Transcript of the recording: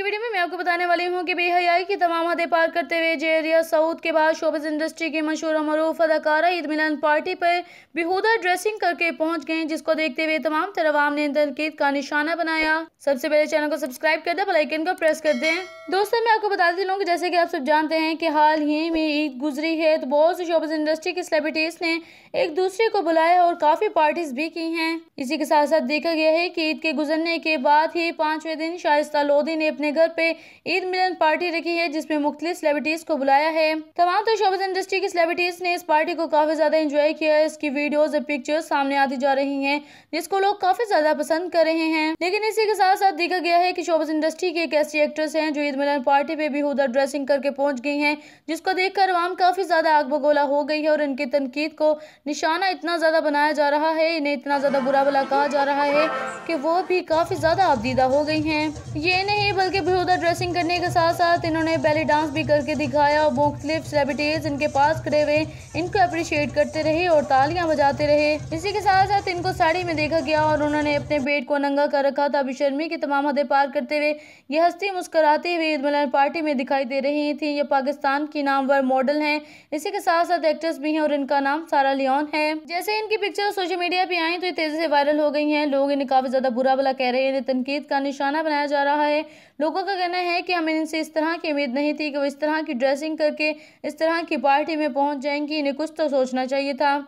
की वीडियो में मैं आपको बताने वाली हूँ कि बेहयाई की तमाम हदें पार करते हुए जेरिया सऊद के बाद शोबिस इंडस्ट्री के मशहूर मरूफ अदाकारा ईद मिलन पार्टी पर बेहूदा ड्रेसिंग करके पहुँच गए जिसको देखते हुए तमाम तरवाम ने तनकीद का निशाना बनाया सबसे पहले चैनल को सब्सक्राइब कर दे बेलाइकन को प्रेस कर दे दोस्तों मैं आपको बता दे लूँगी जैसे की आप सब जानते हैं की हाल ही में ईद गुजरी है तो बहुत से शोबिस इंडस्ट्री की सेलिब्रिटीज़ ने एक दूसरे को बुलाया और काफ़ी पार्टीज़ भी की है इसी के साथ साथ देखा गया है की ईद के गुजरने के बाद ही पांचवे दिन शाइस्ता लोधी ने अपने अपने घर पे ईद मिलन पार्टी रखी है जिसमें मुख्तलि सेलिब्रिटीज को बुलाया है तमाम तो शोबज इंडस्ट्री की सेलिब्रिटीज ने इस पार्टी को काफी ज्यादा इंजॉय किया है इसकी वीडियोज और पिक्चर्स सामने आती जा रही है जिसको लोग काफी ज्यादा पसंद कर रहे हैं लेकिन इसी के साथ साथ देखा गया है की शोबज इंडस्ट्री की एक ऐसी एक्ट्रेस है जो ईद मिलन पार्टी पे भी उधर ड्रेसिंग करके पहुंच गई है जिसको कर आवाम काफी ज्यादा आग बगोला हो गई है और इनकी तनकीद को निशाना इतना ज्यादा बनाया जा रहा है इन्हें इतना ज्यादा बुरा भला कहा जा रहा है कि वो भी काफी ज्यादा आपदीदा हो गई हैं ये नहीं बल्कि के बेहूदा ड्रेसिंग करने के साथ साथ इन्होंने बैली डांस भी करके दिखाया और मुख्तलिफ सेलिब्रिटीज इनके पास खड़े हुए इनको अप्रिशिएट करते रहे और तालियां बजाते रहे इसी के साथ साथ इनको साड़ी में देखा गया और उन्होंने अपने बेट को नंगा कर रखा था अभी शर्मी की तमाम हदें पार करते हुए ये हस्ती मुस्कुराती हुई ईद मिलन पार्टी में दिखाई दे रही थी ये पाकिस्तान की नामवर मॉडल है इसी के साथ साथ एक्ट्रेस भी है और इनका नाम सारा लियोन है जैसे इनकी पिक्चर सोशल मीडिया पे आई तो ये तेजी से वायरल हो गई है लोग इन्हें काफी ज्यादा बुरा भला कह रहे हैं इन्हें तनकीद का निशाना बनाया जा रहा है लोग लोगों का कहना है कि हमें इनसे इस तरह की उम्मीद नहीं थी कि वो इस तरह की ड्रेसिंग करके इस तरह की पार्टी में पहुंच जाएंगी इन्हें कुछ तो सोचना चाहिए था